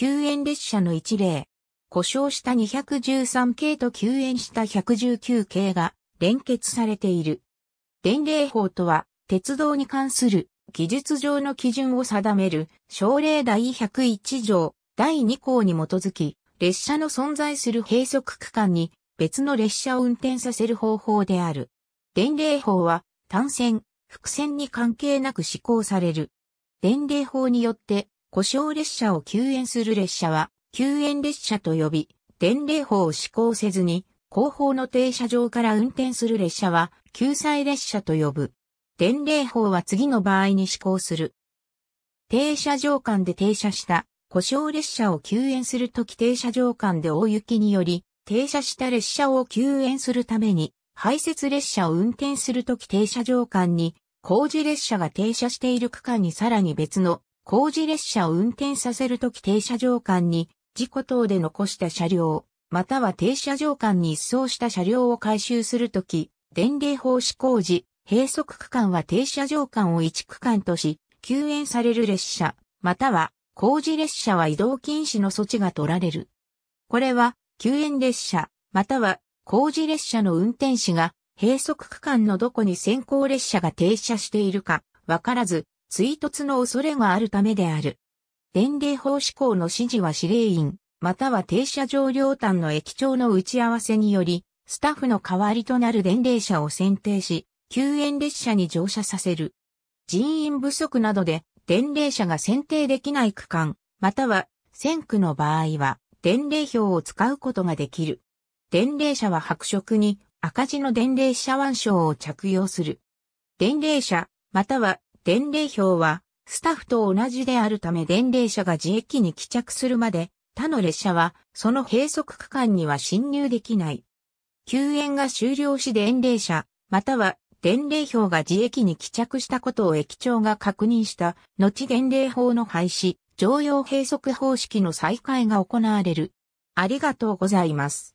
救援列車の一例。故障した213系と救援した119系が連結されている。伝令法とは、鉄道に関する技術上の基準を定める、省令第101条第2項に基づき、列車の存在する閉塞区間に別の列車を運転させる方法である。伝令法は単線、複線に関係なく施行される。伝令法によって故障列車を救援する列車は、救援列車と呼び、伝令法を施行せずに、後方の停車場から運転する列車は、救済列車と呼ぶ。伝令法は次の場合に施行する。停車場間で停車した故障列車を救援するとき停車場間で大雪により、停車した列車を救援するために、排泄列車を運転するとき停車場間に、工事列車が停車している区間にさらに別の工事列車を運転させるとき停車場間に事故等で残した車両、または停車場間に一掃した車両を回収するとき、伝令法施工時、閉塞区間は停車場間を一区間とし、救援される列車、または工事列車は移動禁止の措置が取られる。これは、救援列車、または工事列車の運転士が、閉塞区間のどこに先行列車が停車しているか、わからず、追突の恐れがあるためである。伝令法施行の指示は指令員、または停車場両端の駅長の打ち合わせにより、スタッフの代わりとなる伝令者を選定し、救援列車に乗車させる。人員不足などで伝令者が選定できない区間、または線区の場合は伝令表を使うことができる。伝令者は白色に赤字の伝令車腕章を着用する。伝令者、または伝令表は、スタッフと同じであるため伝令車が自駅に帰着するまで、他の列車は、その閉塞区間には侵入できない。救援が終了し伝令車、または伝令表が自駅に帰着したことを駅長が確認した、後伝令法の廃止、常用閉塞方式の再開が行われる。ありがとうございます。